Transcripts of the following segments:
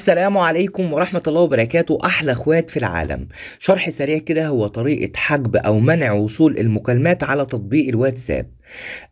السلام عليكم ورحمة الله وبركاته أحلى أخوات في العالم شرح سريع كده هو طريقة حجب أو منع وصول المكالمات على تطبيق الواتساب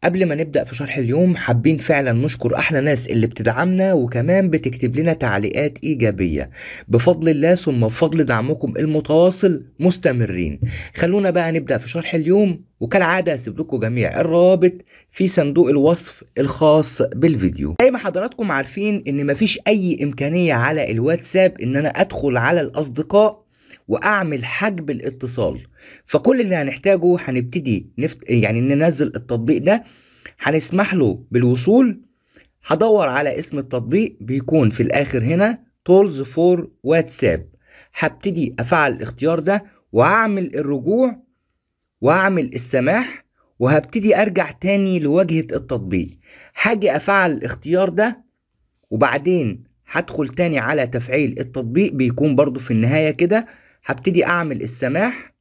قبل ما نبدأ في شرح اليوم حابين فعلا نشكر أحلى ناس اللي بتدعمنا وكمان بتكتب لنا تعليقات إيجابية بفضل الله ثم بفضل دعمكم المتواصل مستمرين خلونا بقى نبدأ في شرح اليوم وكالعادة هسيب لكم جميع الروابط في صندوق الوصف الخاص بالفيديو زي ما حضراتكم عارفين ان مفيش اي امكانية على الواتساب ان انا ادخل على الاصدقاء واعمل حجب الاتصال فكل اللي هنحتاجه هنبتدي نفت... يعني ننزل التطبيق ده هنسمح له بالوصول هدور على اسم التطبيق بيكون في الاخر هنا تولز فور واتساب هبتدي افعل الاختيار ده واعمل الرجوع وهعمل السماح وهبتدي ارجع تاني لواجهة التطبيق هاجي افعل الاختيار ده وبعدين هدخل تاني على تفعيل التطبيق بيكون برضو في النهاية كده هبتدي اعمل السماح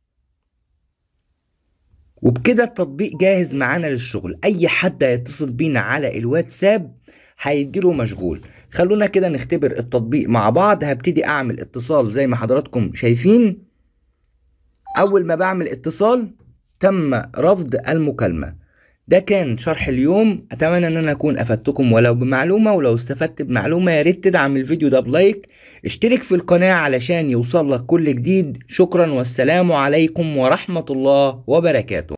وبكده التطبيق جاهز معانا للشغل اي حد هيتصل بينا على الواتساب هيديله مشغول خلونا كده نختبر التطبيق مع بعض هبتدي اعمل اتصال زي ما حضراتكم شايفين اول ما بعمل اتصال تم رفض المكالمة ده كان شرح اليوم اتمنى ان انا اكون افدتكم ولو بمعلومه ولو استفدت بمعلومه يا ريت تدعم الفيديو ده بلايك اشترك في القناه علشان يوصل لك كل جديد شكرا والسلام عليكم ورحمه الله وبركاته